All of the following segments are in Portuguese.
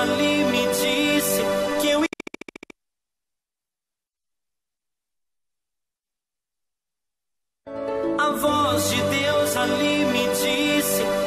ali me disse que eu A voz de Deus ali me disse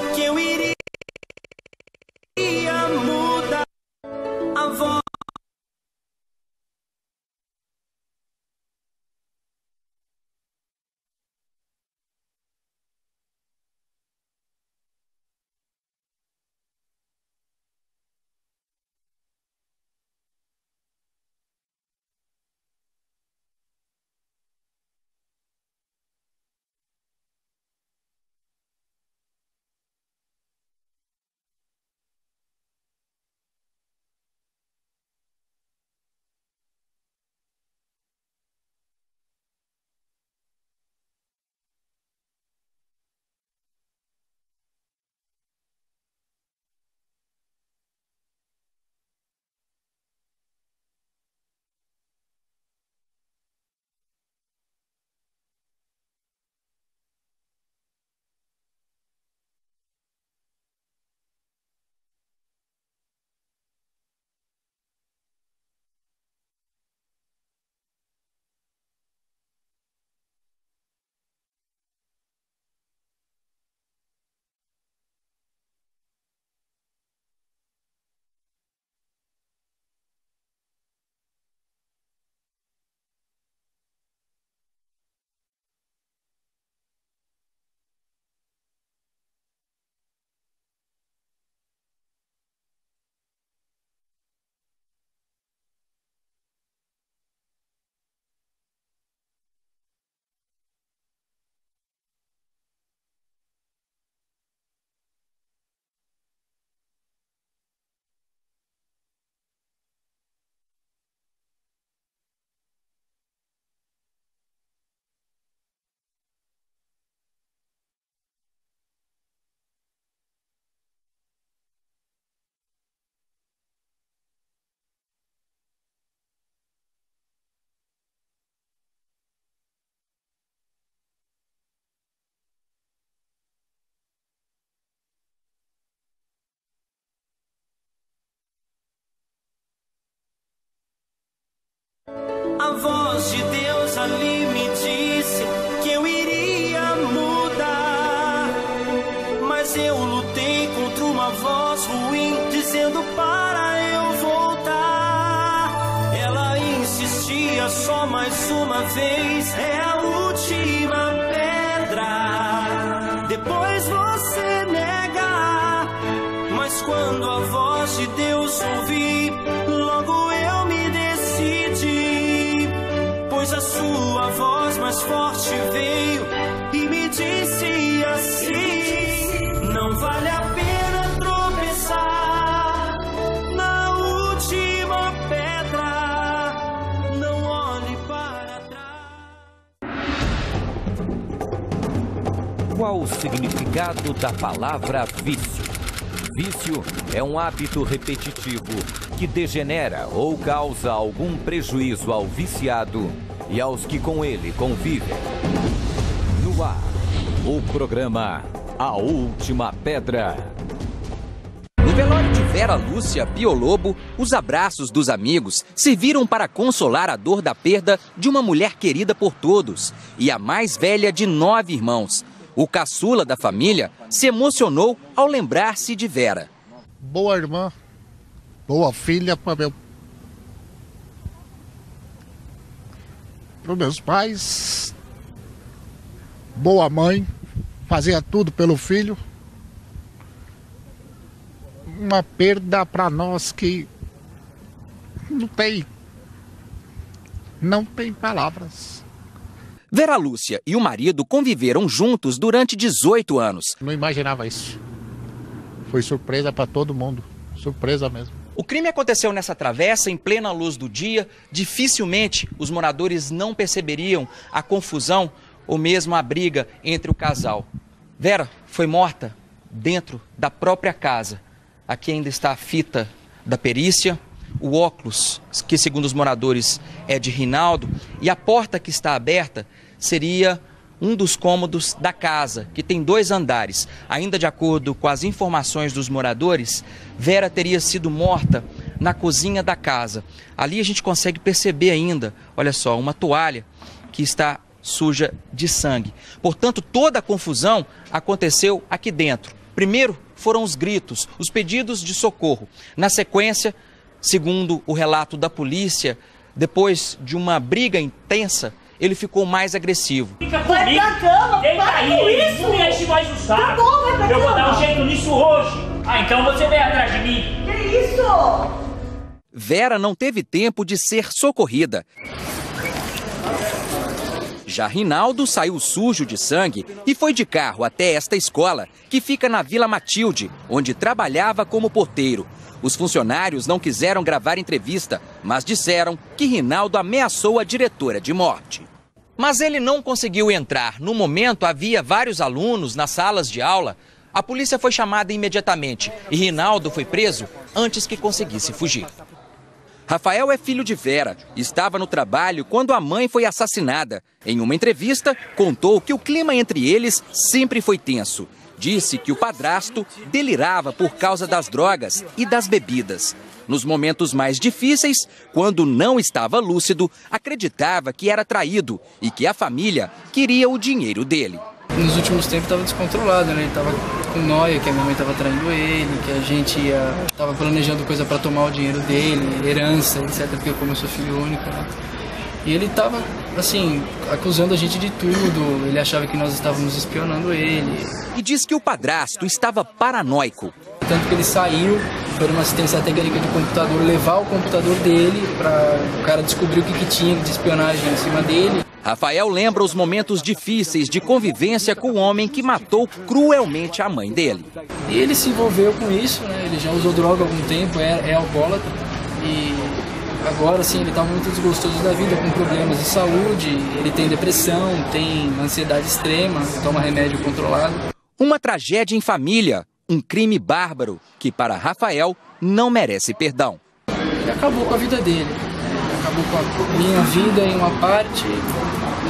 voz de Deus ali me disse. Qual o significado da palavra vício? Vício é um hábito repetitivo que degenera ou causa algum prejuízo ao viciado e aos que com ele convivem. No ar, o programa A Última Pedra. No velório de Vera Lúcia Piolobo, os abraços dos amigos serviram para consolar a dor da perda de uma mulher querida por todos e a mais velha de nove irmãos. O caçula da família se emocionou ao lembrar-se de Vera. Boa irmã, boa filha para meu... Para meus pais, boa mãe, fazia tudo pelo filho. Uma perda para nós que não tem, não tem palavras. Vera Lúcia e o marido conviveram juntos durante 18 anos. Não imaginava isso. Foi surpresa para todo mundo. Surpresa mesmo. O crime aconteceu nessa travessa, em plena luz do dia. Dificilmente os moradores não perceberiam a confusão ou mesmo a briga entre o casal. Vera foi morta dentro da própria casa. Aqui ainda está a fita da perícia, o óculos, que segundo os moradores é de Rinaldo, e a porta que está aberta seria um dos cômodos da casa, que tem dois andares. Ainda de acordo com as informações dos moradores, Vera teria sido morta na cozinha da casa. Ali a gente consegue perceber ainda, olha só, uma toalha que está suja de sangue. Portanto, toda a confusão aconteceu aqui dentro. Primeiro foram os gritos, os pedidos de socorro. Na sequência, segundo o relato da polícia, depois de uma briga intensa ele ficou mais agressivo. Fica comigo, vai pra cama, deita para aí, com isso. não enche mais o saco. Tá bom, vai pra Eu cama. vou dar um jeito nisso hoje. Ah, então você vem atrás de mim. Que isso? Vera não teve tempo de ser socorrida. Já Rinaldo saiu sujo de sangue e foi de carro até esta escola, que fica na Vila Matilde, onde trabalhava como porteiro. Os funcionários não quiseram gravar entrevista, mas disseram que Rinaldo ameaçou a diretora de morte. Mas ele não conseguiu entrar. No momento, havia vários alunos nas salas de aula. A polícia foi chamada imediatamente e Rinaldo foi preso antes que conseguisse fugir. Rafael é filho de Vera. Estava no trabalho quando a mãe foi assassinada. Em uma entrevista, contou que o clima entre eles sempre foi tenso. Disse que o padrasto delirava por causa das drogas e das bebidas. Nos momentos mais difíceis, quando não estava lúcido, acreditava que era traído e que a família queria o dinheiro dele. Nos últimos tempos estava descontrolado, né? Ele estava com noia que a minha mãe estava traindo ele, que a gente ia, estava planejando coisa para tomar o dinheiro dele, herança, etc. Porque eu, como eu sou filho único, né? E ele estava assim, acusando a gente de tudo. Ele achava que nós estávamos espionando ele. E diz que o padrasto estava paranoico tanto que ele saiu, foi uma assistência técnica de computador, levar o computador dele para o cara descobrir o que, que tinha de espionagem em cima dele. Rafael lembra os momentos difíceis de convivência com o homem que matou cruelmente a mãe dele. Ele se envolveu com isso, né? ele já usou droga há algum tempo, é, é alcoólatra. E agora sim, ele está muito desgostoso da vida, com problemas de saúde, ele tem depressão, tem ansiedade extrema, toma remédio controlado. Uma tragédia em família, um crime bárbaro que, para Rafael, não merece perdão. acabou com a vida dele, acabou com a minha vida em uma parte,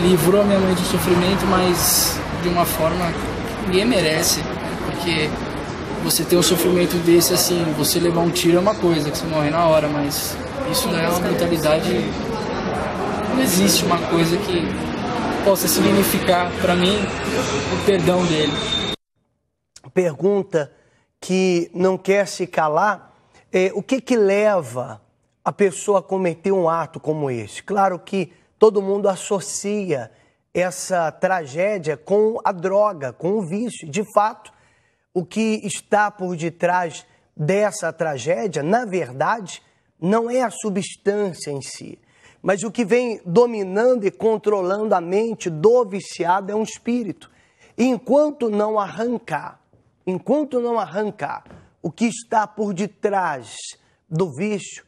livrou a minha mãe do sofrimento, mas de uma forma que ninguém merece, porque você ter um sofrimento desse assim, você levar um tiro é uma coisa, que você morre na hora, mas isso não é uma mentalidade. Não existe uma coisa que possa significar para mim o perdão dele. Pergunta que não quer se calar, é, o que, que leva a pessoa a cometer um ato como esse? Claro que todo mundo associa essa tragédia com a droga, com o vício. De fato, o que está por detrás dessa tragédia, na verdade, não é a substância em si, mas o que vem dominando e controlando a mente do viciado é um espírito. E enquanto não arrancar enquanto não arrancar o que está por detrás do vício,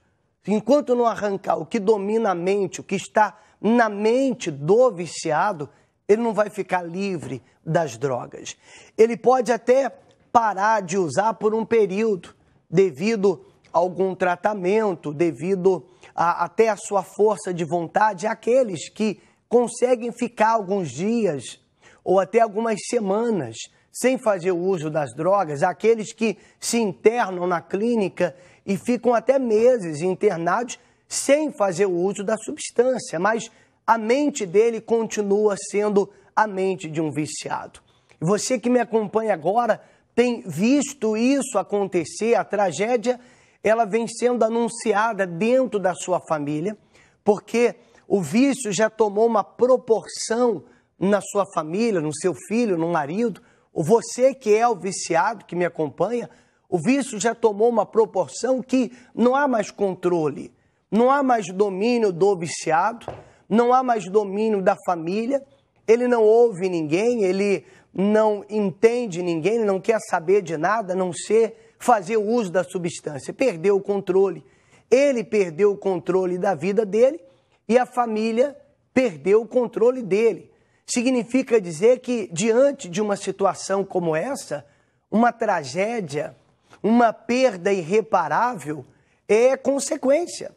enquanto não arrancar o que domina a mente, o que está na mente do viciado, ele não vai ficar livre das drogas. Ele pode até parar de usar por um período, devido a algum tratamento, devido a, até a sua força de vontade. Aqueles que conseguem ficar alguns dias ou até algumas semanas sem fazer uso das drogas, aqueles que se internam na clínica e ficam até meses internados sem fazer o uso da substância, mas a mente dele continua sendo a mente de um viciado. E você que me acompanha agora tem visto isso acontecer, a tragédia ela vem sendo anunciada dentro da sua família, porque o vício já tomou uma proporção na sua família, no seu filho, no marido, você que é o viciado que me acompanha, o vício já tomou uma proporção que não há mais controle, não há mais domínio do viciado, não há mais domínio da família, ele não ouve ninguém, ele não entende ninguém, não quer saber de nada, a não ser fazer uso da substância. Perdeu o controle. Ele perdeu o controle da vida dele e a família perdeu o controle dele significa dizer que, diante de uma situação como essa, uma tragédia, uma perda irreparável, é consequência.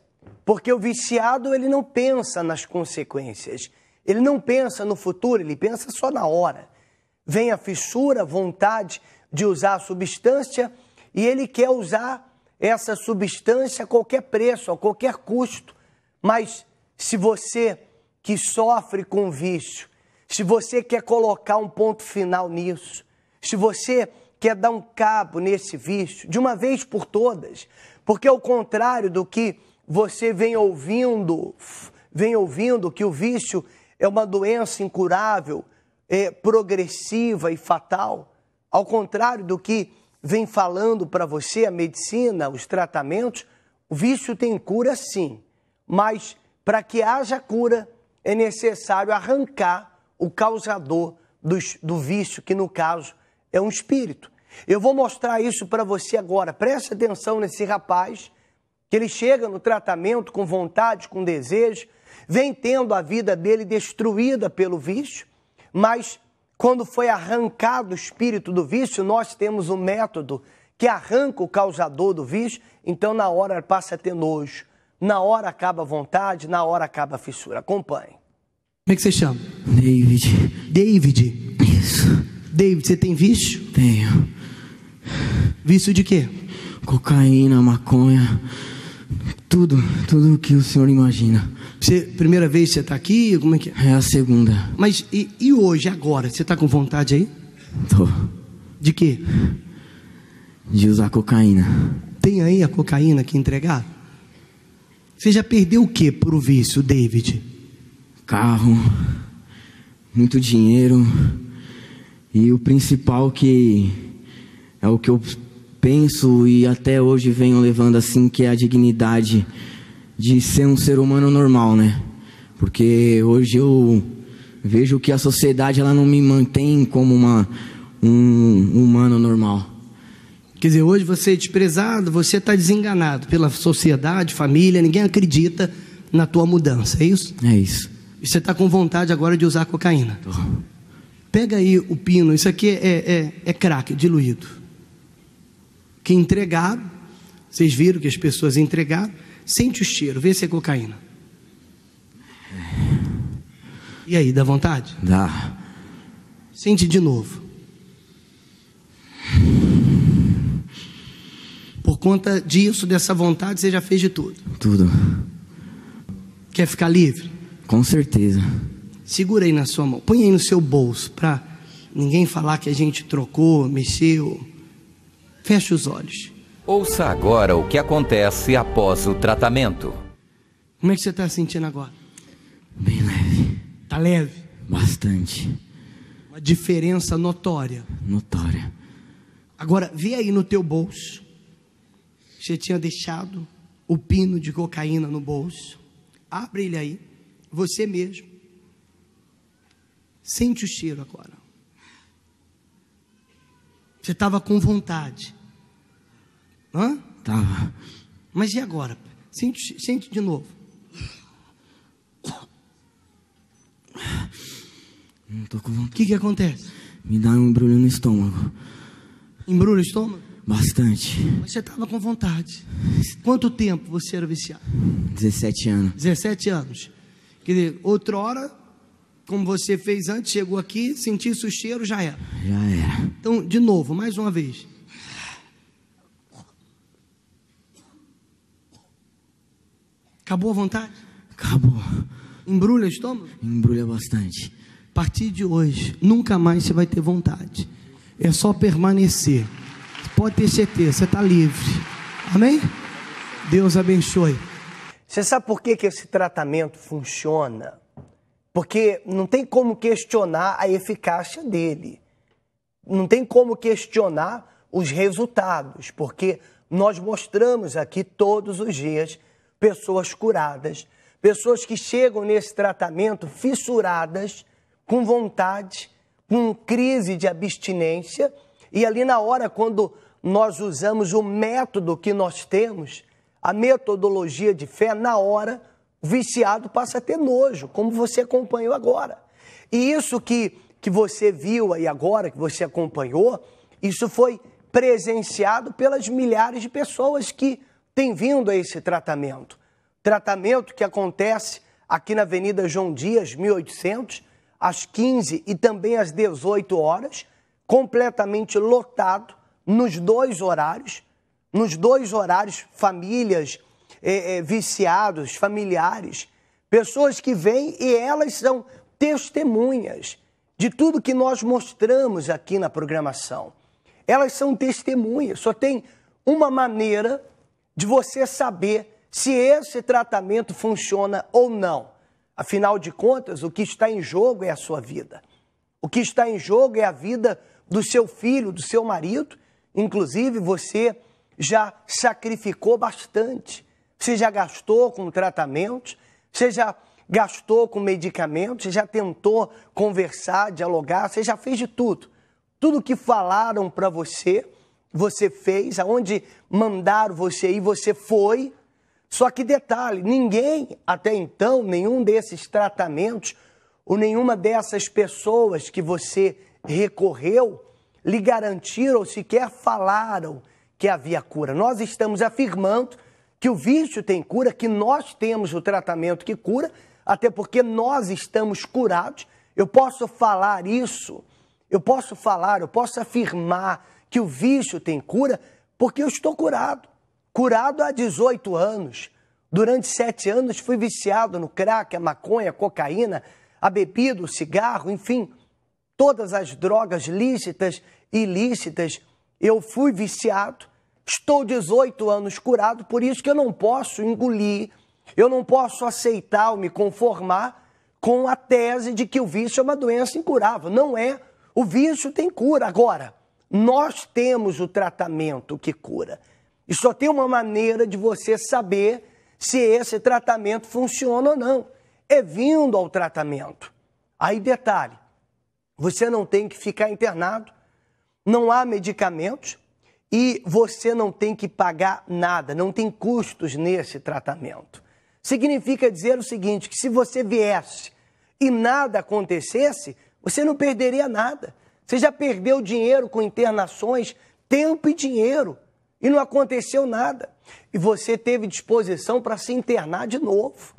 Porque o viciado ele não pensa nas consequências, ele não pensa no futuro, ele pensa só na hora. Vem a fissura, vontade de usar a substância e ele quer usar essa substância a qualquer preço, a qualquer custo. Mas se você que sofre com vício se você quer colocar um ponto final nisso, se você quer dar um cabo nesse vício, de uma vez por todas, porque ao contrário do que você vem ouvindo, vem ouvindo que o vício é uma doença incurável, é, progressiva e fatal, ao contrário do que vem falando para você a medicina, os tratamentos, o vício tem cura sim, mas para que haja cura é necessário arrancar o causador do vício, que no caso é um espírito. Eu vou mostrar isso para você agora. Preste atenção nesse rapaz, que ele chega no tratamento com vontade, com desejo, vem tendo a vida dele destruída pelo vício, mas quando foi arrancado o espírito do vício, nós temos um método que arranca o causador do vício, então na hora passa a ter nojo, na hora acaba a vontade, na hora acaba a fissura. Acompanhe. Como é que você chama? David. David. Isso. David, você tem vício? Tenho. Vício de quê? Cocaína, maconha, tudo, tudo o que o senhor imagina. Você, primeira vez você está aqui? Como é que é? É a segunda. Mas e, e hoje, agora? Você está com vontade aí? Tô. De quê? De usar cocaína. Tem aí a cocaína que entregar? Você já perdeu o que por o vício, David? carro, muito dinheiro. E o principal que é o que eu penso e até hoje venho levando assim, que é a dignidade de ser um ser humano normal, né? Porque hoje eu vejo que a sociedade ela não me mantém como uma, um humano normal. Quer dizer, hoje você é desprezado, você está desenganado pela sociedade, família, ninguém acredita na tua mudança, é isso? É isso. E você está com vontade agora de usar cocaína. Tô. Pega aí o pino, isso aqui é, é, é crack diluído. Que entregaram, vocês viram que as pessoas entregaram, sente o cheiro, vê se é cocaína. E aí, dá vontade? Dá. Sente de novo. Por conta disso, dessa vontade, você já fez de tudo. Tudo. Quer ficar livre? Com certeza. Segura aí na sua mão, põe aí no seu bolso, para ninguém falar que a gente trocou, mexeu. Feche os olhos. Ouça agora o que acontece após o tratamento. Como é que você está sentindo agora? Bem leve. Tá leve? Bastante. Uma diferença notória. Notória. Agora, vê aí no teu bolso. Você tinha deixado o pino de cocaína no bolso. Abre ele aí. Você mesmo. Sente o cheiro agora. Você estava com vontade. Hã? Tava. Mas e agora? Sente, sente de novo. Não tô com vontade. O que, que acontece? Me dá um embrulho no estômago. Embrulho no estômago? Bastante. Mas você estava com vontade. Quanto tempo você era viciado? 17 anos. 17 anos. Quer dizer, outrora, como você fez antes, chegou aqui, sentisse o cheiro, já era. Já era. Então, de novo, mais uma vez. Acabou a vontade? Acabou. Embrulha o estômago? Embrulha bastante. A partir de hoje, nunca mais você vai ter vontade. É só permanecer. Pode ter certeza, você está livre. Amém? Deus abençoe. Você sabe por que, que esse tratamento funciona? Porque não tem como questionar a eficácia dele. Não tem como questionar os resultados, porque nós mostramos aqui todos os dias pessoas curadas, pessoas que chegam nesse tratamento fissuradas, com vontade, com crise de abstinência, e ali na hora, quando nós usamos o método que nós temos, a metodologia de fé, na hora, o viciado passa a ter nojo, como você acompanhou agora. E isso que, que você viu aí agora, que você acompanhou, isso foi presenciado pelas milhares de pessoas que têm vindo a esse tratamento. Tratamento que acontece aqui na Avenida João Dias, 1800, às 15 e também às 18 horas, completamente lotado nos dois horários nos dois horários, famílias é, é, viciados, familiares, pessoas que vêm e elas são testemunhas de tudo que nós mostramos aqui na programação. Elas são testemunhas, só tem uma maneira de você saber se esse tratamento funciona ou não. Afinal de contas, o que está em jogo é a sua vida. O que está em jogo é a vida do seu filho, do seu marido. Inclusive, você já sacrificou bastante. Você já gastou com tratamentos, você já gastou com medicamentos, você já tentou conversar, dialogar, você já fez de tudo. Tudo que falaram para você, você fez, aonde mandaram você ir, você foi. Só que detalhe, ninguém até então, nenhum desses tratamentos ou nenhuma dessas pessoas que você recorreu lhe garantiram, ou sequer falaram que havia cura. Nós estamos afirmando que o vício tem cura, que nós temos o tratamento que cura, até porque nós estamos curados. Eu posso falar isso, eu posso falar, eu posso afirmar que o vício tem cura, porque eu estou curado. Curado há 18 anos. Durante sete anos fui viciado no crack, a maconha, a cocaína, a bebida, o cigarro, enfim, todas as drogas lícitas e ilícitas eu fui viciado, estou 18 anos curado, por isso que eu não posso engolir, eu não posso aceitar ou me conformar com a tese de que o vício é uma doença incurável. Não é. O vício tem cura. Agora, nós temos o tratamento que cura. E só tem uma maneira de você saber se esse tratamento funciona ou não. É vindo ao tratamento. Aí, detalhe: você não tem que ficar internado, não há medicamentos e você não tem que pagar nada, não tem custos nesse tratamento. Significa dizer o seguinte: que se você viesse e nada acontecesse, você não perderia nada. Você já perdeu dinheiro com internações, tempo e dinheiro, e não aconteceu nada. E você teve disposição para se internar de novo.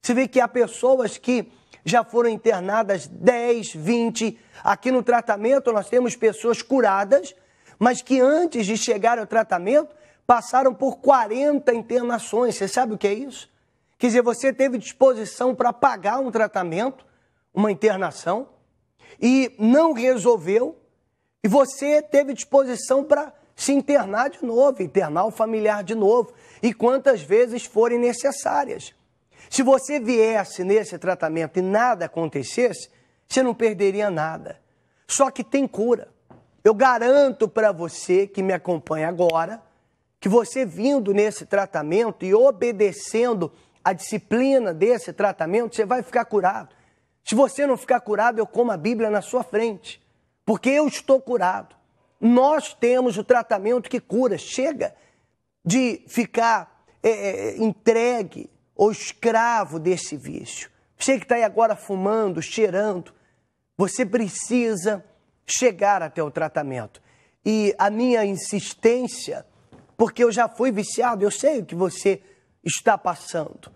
Você vê que há pessoas que já foram internadas 10, 20. Aqui no tratamento nós temos pessoas curadas, mas que antes de chegar ao tratamento passaram por 40 internações. Você sabe o que é isso? Quer dizer, você teve disposição para pagar um tratamento, uma internação, e não resolveu, e você teve disposição para se internar de novo, internar o familiar de novo, e quantas vezes forem necessárias. Se você viesse nesse tratamento e nada acontecesse, você não perderia nada. Só que tem cura. Eu garanto para você que me acompanha agora que você vindo nesse tratamento e obedecendo a disciplina desse tratamento, você vai ficar curado. Se você não ficar curado, eu como a Bíblia na sua frente, porque eu estou curado. Nós temos o tratamento que cura. Chega de ficar é, entregue ou escravo desse vício. Você que está aí agora fumando, cheirando, você precisa chegar até o tratamento. E a minha insistência, porque eu já fui viciado, eu sei o que você está passando.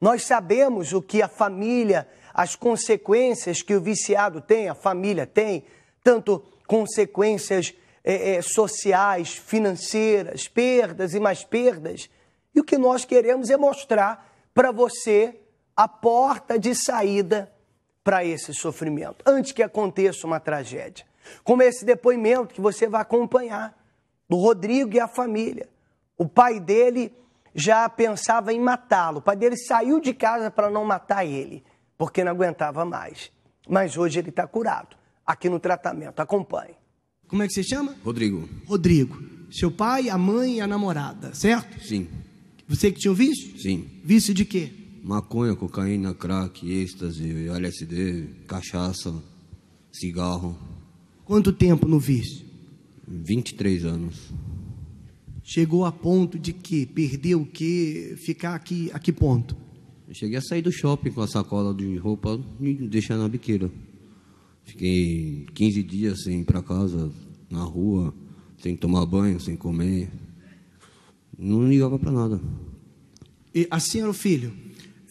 Nós sabemos o que a família, as consequências que o viciado tem, a família tem, tanto consequências é, é, sociais, financeiras, perdas e mais perdas. E o que nós queremos é mostrar para você a porta de saída para esse sofrimento, antes que aconteça uma tragédia. Como esse depoimento que você vai acompanhar do Rodrigo e a família. O pai dele já pensava em matá-lo. O pai dele saiu de casa para não matar ele, porque não aguentava mais. Mas hoje ele está curado, aqui no tratamento. Acompanhe. Como é que se chama? Rodrigo. Rodrigo. Seu pai, a mãe e a namorada, certo? Sim. Você que tinha um vício? Sim. Vício de quê? Maconha, cocaína, crack, êxtase, LSD, cachaça, cigarro. Quanto tempo no vício? 23 anos. Chegou a ponto de que? Perder o que? Ficar aqui, a que ponto? Eu cheguei a sair do shopping com a sacola de roupa e deixar na biqueira. Fiquei 15 dias sem ir para casa, na rua, sem tomar banho, sem comer. Não ligava para nada. E assim era o filho?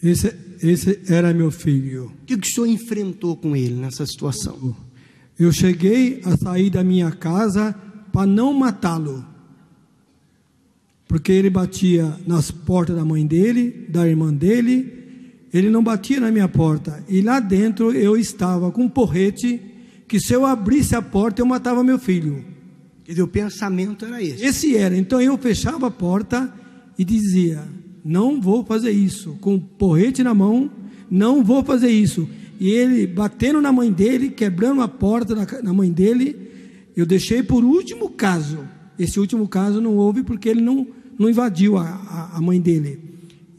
Esse, esse era meu filho. O que, que o senhor enfrentou com ele nessa situação? Eu cheguei a sair da minha casa para não matá-lo. Porque ele batia nas portas da mãe dele, da irmã dele, ele não batia na minha porta. E lá dentro eu estava com um porrete que se eu abrisse a porta eu matava meu filho. Quer dizer, o pensamento era esse. Esse era. Então eu fechava a porta e dizia: Não vou fazer isso. Com o porrete na mão, não vou fazer isso. E ele batendo na mãe dele, quebrando a porta na, na mãe dele, eu deixei por último caso. Esse último caso não houve porque ele não, não invadiu a, a, a mãe dele.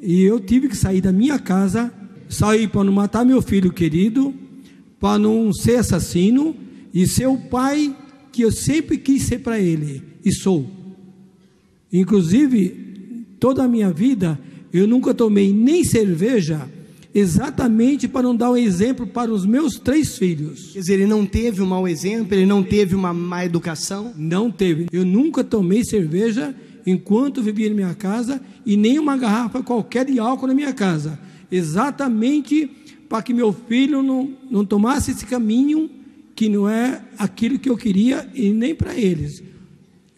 E eu tive que sair da minha casa, sair para não matar meu filho querido, para não ser assassino. E seu pai que eu sempre quis ser para Ele e sou. Inclusive, toda a minha vida, eu nunca tomei nem cerveja, exatamente para não dar um exemplo para os meus três filhos. Quer dizer, ele não teve um mau exemplo, ele não teve uma má educação? Não teve. Eu nunca tomei cerveja enquanto vivia na minha casa e nem uma garrafa qualquer de álcool na minha casa. Exatamente para que meu filho não, não tomasse esse caminho que não é aquilo que eu queria e nem para eles.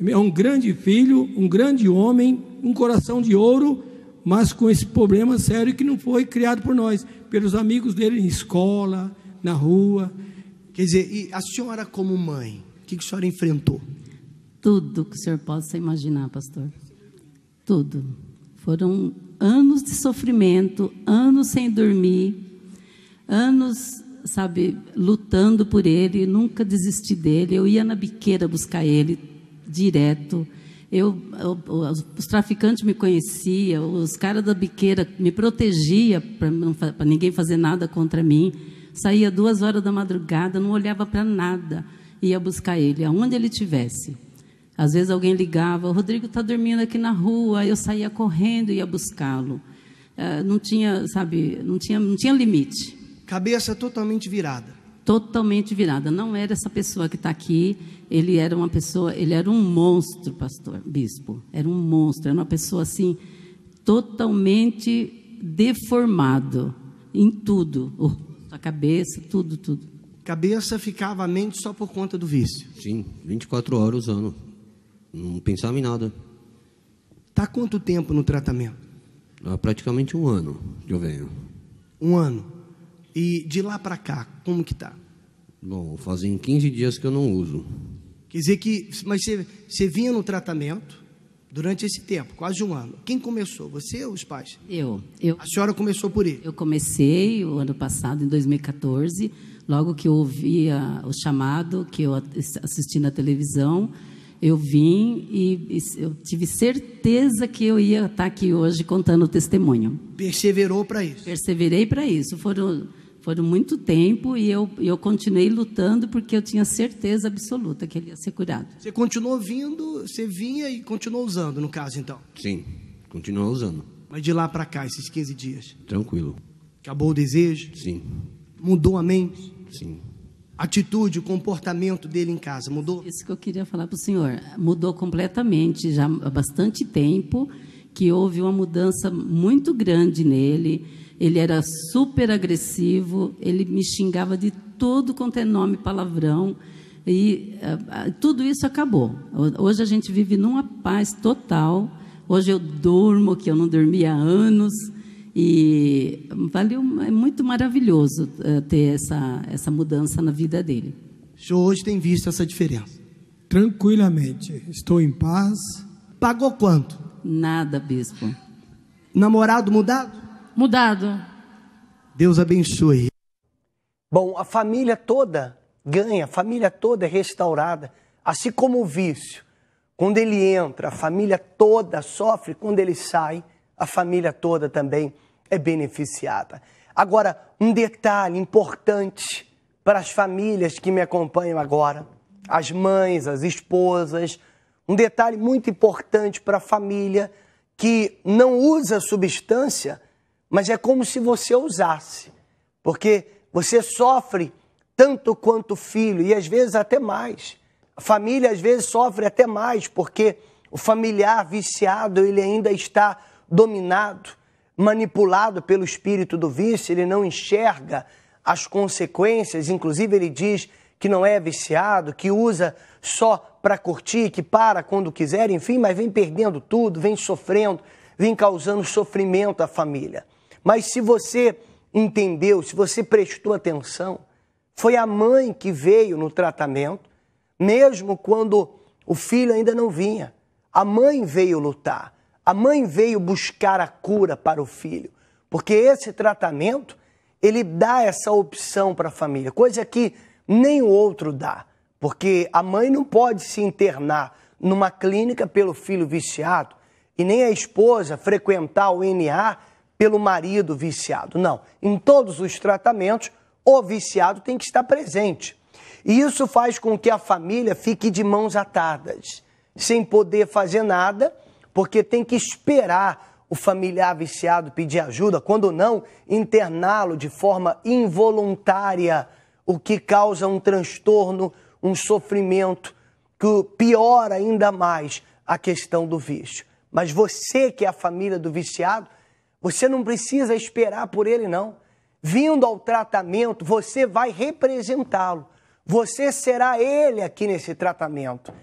É um grande filho, um grande homem, um coração de ouro, mas com esse problema sério que não foi criado por nós, pelos amigos dele em escola, na rua. Quer dizer, e a senhora como mãe, o que a senhora enfrentou? Tudo que o senhor possa imaginar, pastor. Tudo. Foram anos de sofrimento, anos sem dormir, anos sabe, lutando por ele, nunca desisti dele. Eu ia na biqueira buscar ele direto. Eu, eu os traficantes me conheciam, os caras da biqueira me protegia para ninguém fazer nada contra mim. Saía duas horas da madrugada, não olhava para nada, ia buscar ele, aonde ele tivesse. Às vezes alguém ligava, o Rodrigo está dormindo aqui na rua, eu saía correndo e ia buscá-lo. Ah, não tinha, sabe, não tinha, não tinha limite. Cabeça totalmente virada. Totalmente virada. Não era essa pessoa que está aqui. Ele era uma pessoa, ele era um monstro, pastor, bispo. Era um monstro. Era uma pessoa assim, totalmente deformado em tudo. Oh, a cabeça, tudo, tudo. Cabeça ficava a mente só por conta do vício. Sim, 24 horas usando. Não pensava em nada. Tá quanto tempo no tratamento? Há ah, praticamente um ano que eu venho. Um ano. E de lá para cá, como que tá? Bom, fazem 15 dias que eu não uso. Quer dizer que, mas você, você vinha no tratamento durante esse tempo, quase um ano. Quem começou? Você ou os pais? Eu, eu. A senhora começou por ele? Eu comecei o ano passado, em 2014, logo que eu ouvia o chamado, que eu assisti na televisão. Eu vim e, e, eu tive certeza que eu ia estar tá aqui hoje contando o testemunho. Perseverou para isso? Perseverei para isso. Foram, foram muito tempo e eu, eu continuei lutando porque eu tinha certeza absoluta que ele ia ser curado. Você continuou vindo, você vinha e continuou usando, no caso, então? Sim, continuou usando. Mas de lá para cá, esses 15 dias? Tranquilo. Acabou o desejo? Sim. Mudou a mente? Sim atitude, o comportamento dele em casa mudou? Isso que eu queria falar para o senhor. Mudou completamente, já há bastante tempo que houve uma mudança muito grande nele. Ele era super agressivo, ele me xingava de todo quanto é nome, palavrão. E uh, tudo isso acabou. Hoje a gente vive numa paz total. Hoje eu durmo, que eu não dormia há anos. E valeu, é muito maravilhoso eh, ter essa, essa mudança na vida dele. O senhor hoje tem visto essa diferença? Tranquilamente, estou em paz. Pagou quanto? Nada, bispo. Namorado mudado? Mudado. Deus abençoe. Bom, a família toda ganha, a família toda é restaurada, assim como o vício. Quando ele entra, a família toda sofre, quando ele sai, a família toda também é beneficiada. Agora, um detalhe importante para as famílias que me acompanham agora, as mães, as esposas, um detalhe muito importante para a família que não usa substância, mas é como se você usasse, porque você sofre tanto quanto o filho e às vezes até mais. A família às vezes sofre até mais porque o familiar viciado ele ainda está dominado manipulado pelo espírito do vício, ele não enxerga as consequências, inclusive ele diz que não é viciado, que usa só para curtir, que para quando quiser, enfim, mas vem perdendo tudo, vem sofrendo, vem causando sofrimento à família. Mas se você entendeu, se você prestou atenção, foi a mãe que veio no tratamento, mesmo quando o filho ainda não vinha. A mãe veio lutar. A mãe veio buscar a cura para o filho, porque esse tratamento ele dá essa opção para a família, coisa que nem o outro dá, porque a mãe não pode se internar numa clínica pelo filho viciado e nem a esposa frequentar o NA pelo marido viciado. Não, em todos os tratamentos o viciado tem que estar presente. E isso faz com que a família fique de mãos atadas, sem poder fazer nada porque tem que esperar o familiar viciado pedir ajuda, quando não, interná-lo de forma involuntária, o que causa um transtorno, um sofrimento, que piora ainda mais a questão do vício. Mas você que é a família do viciado, você não precisa esperar por ele, não. Vindo ao tratamento, você vai representá-lo. Você será ele aqui nesse tratamento.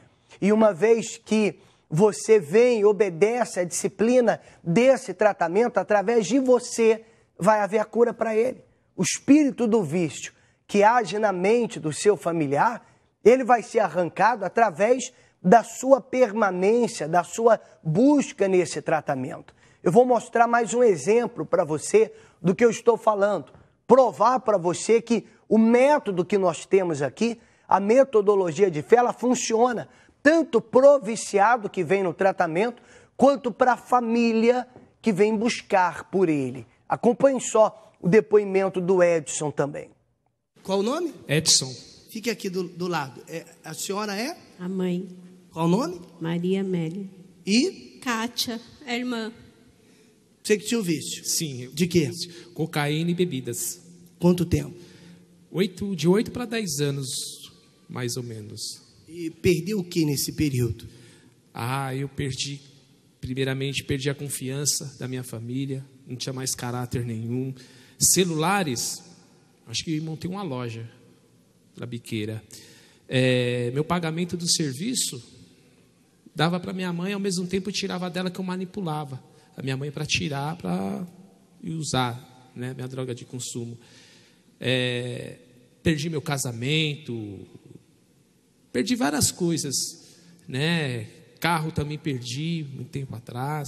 E uma vez que você vem, obedece à disciplina desse tratamento, através de você vai haver a cura para ele. O espírito do vício que age na mente do seu familiar, ele vai ser arrancado através da sua permanência, da sua busca nesse tratamento. Eu vou mostrar mais um exemplo para você do que eu estou falando, provar para você que o método que nós temos aqui, a metodologia de fé, ela funciona tanto pro viciado que vem no tratamento, quanto para a família que vem buscar por ele. Acompanhe só o depoimento do Edson também. Qual o nome? Edson. Fique aqui do, do lado. É, a senhora é? A mãe. Qual o nome? Maria Amélia. E? Kátia, a é irmã. Você que tinha o vício? Sim. De quê? Cocaína e bebidas. Quanto tempo? Oito, de 8 para 10 anos, mais ou menos. E perdeu o que nesse período? Ah, eu perdi, primeiramente, perdi a confiança da minha família, não tinha mais caráter nenhum. Celulares, acho que montei uma loja na biqueira. É, meu pagamento do serviço dava para minha mãe, ao mesmo tempo tirava dela que eu manipulava a minha mãe para tirar para e usar né, minha droga de consumo. É, perdi meu casamento, Perdi várias coisas, né? Carro também perdi muito tempo atrás.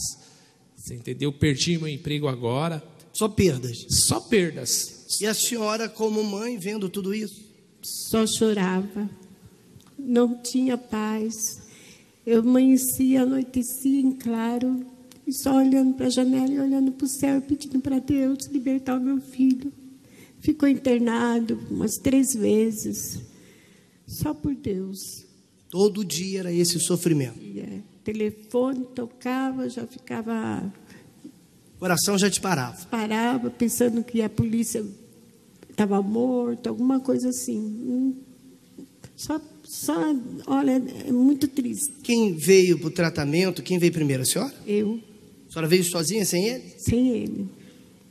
Você entendeu? Perdi meu emprego agora. Só perdas. Só perdas. E a senhora, como mãe, vendo tudo isso? Só chorava. Não tinha paz. Eu amanhecia, anoitecia em claro, e só olhando para a janela e olhando para o céu, pedindo para Deus libertar o meu filho. Ficou internado umas três vezes. Só por Deus. Todo dia era esse sofrimento. É, telefone tocava, já ficava. O coração já te parava. Parava, pensando que a polícia estava morta, alguma coisa assim. Hum, só, só, olha, é muito triste. Quem veio para o tratamento, quem veio primeiro, a senhora? Eu. A senhora veio sozinha, sem ele? Sem ele.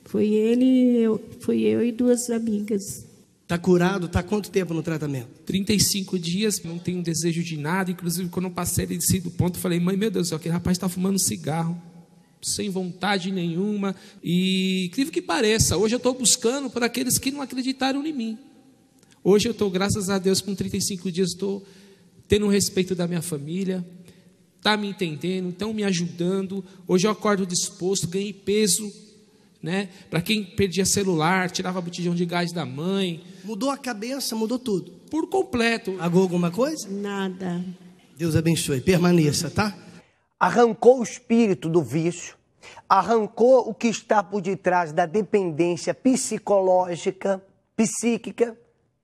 Foi ele, eu, foi eu e duas amigas. Está curado? Está quanto tempo no tratamento? 35 dias, não tenho desejo de nada. Inclusive, quando eu passei ele si do ponto, falei, mãe, meu Deus, aquele rapaz está fumando cigarro, sem vontade nenhuma. E, incrível que pareça, hoje eu estou buscando por aqueles que não acreditaram em mim. Hoje eu estou, graças a Deus, com 35 dias, estou tendo o respeito da minha família, está me entendendo, estão me ajudando. Hoje eu acordo disposto, ganhei peso, né? Para quem perdia celular, tirava botijão de gás da mãe. Mudou a cabeça, mudou tudo. Por completo. Agou alguma coisa? Nada. Deus abençoe, permaneça, tá? Arrancou o espírito do vício, arrancou o que está por detrás da dependência psicológica, psíquica,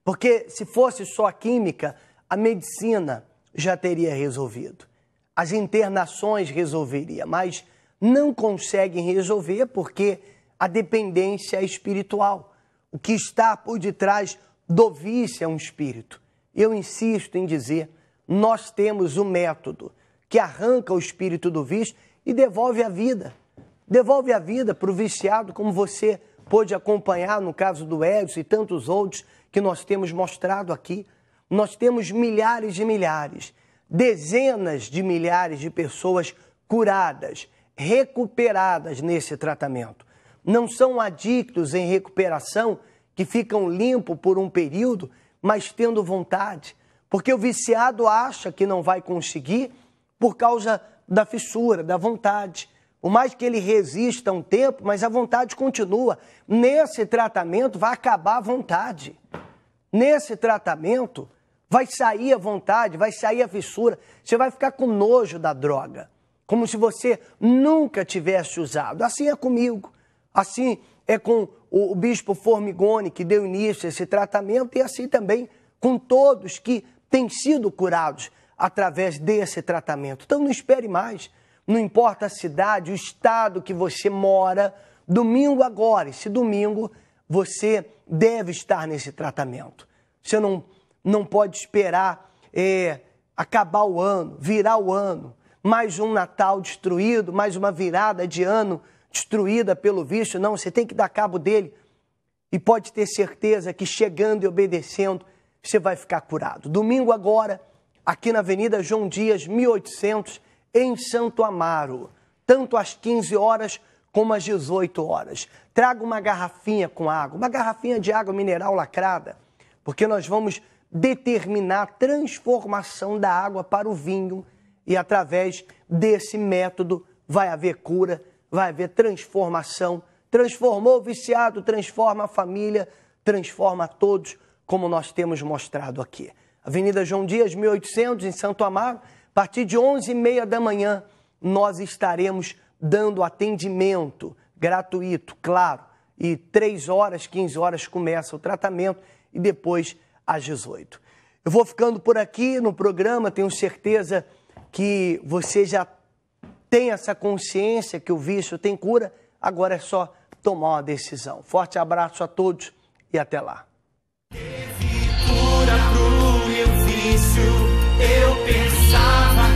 porque se fosse só a química, a medicina já teria resolvido. As internações resolveria, mas não conseguem resolver porque a dependência é espiritual. O que está por detrás do vício é um espírito. Eu insisto em dizer, nós temos o um método que arranca o espírito do vício e devolve a vida. Devolve a vida para o viciado, como você pôde acompanhar no caso do Edson e tantos outros que nós temos mostrado aqui. Nós temos milhares e milhares, dezenas de milhares de pessoas curadas, recuperadas nesse tratamento. Não são adictos em recuperação que ficam limpos por um período, mas tendo vontade. Porque o viciado acha que não vai conseguir por causa da fissura, da vontade. Por mais que ele resista um tempo, mas a vontade continua. Nesse tratamento vai acabar a vontade. Nesse tratamento vai sair a vontade, vai sair a fissura. Você vai ficar com nojo da droga, como se você nunca tivesse usado. Assim é comigo. Assim é com o bispo Formigoni, que deu início a esse tratamento, e assim também com todos que têm sido curados através desse tratamento. Então não espere mais. Não importa a cidade, o estado que você mora, domingo agora, esse domingo, você deve estar nesse tratamento. Você não, não pode esperar é, acabar o ano, virar o ano, mais um Natal destruído, mais uma virada de ano destruída pelo vício, não, você tem que dar cabo dele. E pode ter certeza que chegando e obedecendo, você vai ficar curado. Domingo agora, aqui na Avenida João Dias, 1800, em Santo Amaro, tanto às 15 horas como às 18 horas. Traga uma garrafinha com água, uma garrafinha de água mineral lacrada, porque nós vamos determinar a transformação da água para o vinho e através desse método vai haver cura vai haver transformação. Transformou o viciado, transforma a família, transforma todos, como nós temos mostrado aqui. Avenida João Dias, 1800, em Santo Amaro, a partir de 11h30 da manhã, nós estaremos dando atendimento gratuito, claro. E 3 horas, 15 horas começa o tratamento e depois às 18. Eu vou ficando por aqui no programa, tenho certeza que você já tem essa consciência que o vício tem cura, agora é só tomar uma decisão. Forte abraço a todos e até lá. Teve cura pro meu vício, eu pensava